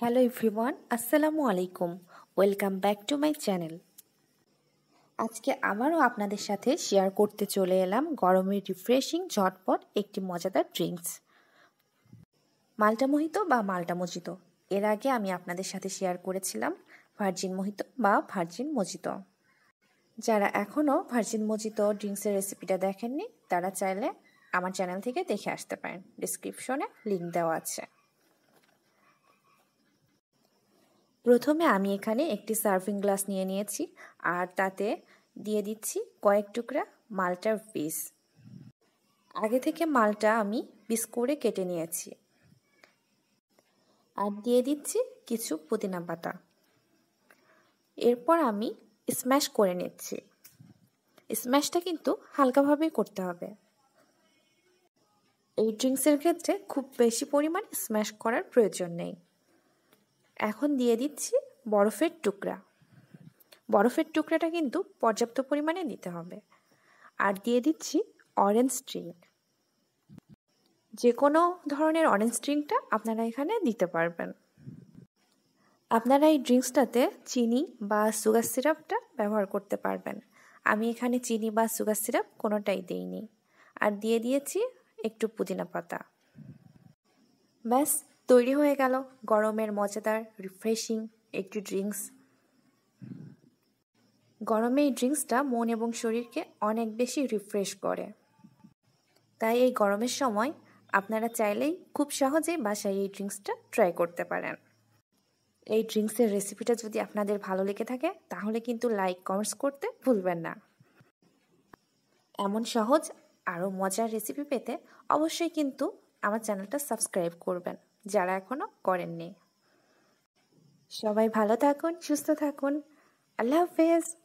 hello everyone আসসালামু আলাইকুম welcome back to my channel আজকে আবারও আপনাদের সাথে শেয়ার করতে চলে এলাম গরমের রিফ্রেশিং ঝটপট একটি মজাদার ড্রিঙ্কস মাল্টা মোহিত বা মাল্টা মজিত এর আগে আমি আপনাদের সাথে শেয়ার করেছিলাম ভার্জিন মোহিত বা ভার্জিন মজিত যারা এখনও ভার্জিন মজিত ড্রিঙ্কসের রেসিপিটা দেখেননি তারা চাইলে আমার চ্যানেল থেকে দেখে আসতে পারেন ডিসক্রিপশনে লিঙ্ক দেওয়া আছে প্রথমে আমি এখানে একটি সার্ভিং গ্লাস নিয়ে নিয়েছি আর তাতে দিয়ে দিচ্ছি কয়েক টুকরা মালটার পিস আগে থেকে মালটা আমি পিস করে কেটে নিয়েছি আর দিয়ে দিচ্ছি কিছু পুদিনা পাতা এরপর আমি স্ম্যাশ করে নিচ্ছি স্ম্যাশটা কিন্তু হালকাভাবেই করতে হবে এই ড্রিঙ্কসের ক্ষেত্রে খুব বেশি পরিমাণ স্ম্যাশ করার প্রয়োজন নেই এখন দিয়ে দিচ্ছি বরফের টুকরা বরফের টুকরাটা কিন্তু পর্যাপ্ত পরিমাণে দিতে হবে আর দিয়ে দিচ্ছি অরেঞ্জ স্ট্রিং যে কোনো ধরনের অরেঞ্জ স্ট্রিংটা আপনারা এখানে দিতে পারবেন আপনারা এই ড্রিঙ্কসটাতে চিনি বা সুগার সিরাপটা ব্যবহার করতে পারবেন আমি এখানে চিনি বা সুগার সিরাপ কোনোটাই দিইনি আর দিয়ে দিয়েছি একটু পুদিনা পাতা ব্যাস তৈরি হয়ে গেল গরমের মজাদার রিফ্রেশিং একটি ড্রিঙ্কস গরমে এই ড্রিঙ্কসটা মন এবং শরীরকে অনেক বেশি রিফ্রেশ করে তাই এই গরমের সময় আপনারা চাইলেই খুব সহজে বাসায় এই ড্রিঙ্কসটা ট্রাই করতে পারেন এই ড্রিঙ্কসের রেসিপিটা যদি আপনাদের ভালো লেগে থাকে তাহলে কিন্তু লাইক কমেন্টস করতে ভুলবেন না এমন সহজ আরও মজার রেসিপি পেতে অবশ্যই কিন্তু আমার চ্যানেলটা সাবস্ক্রাইব করবেন যারা এখনও করেননি সবাই ভালো থাকুন সুস্থ থাকুন আল্লাহ হাফেজ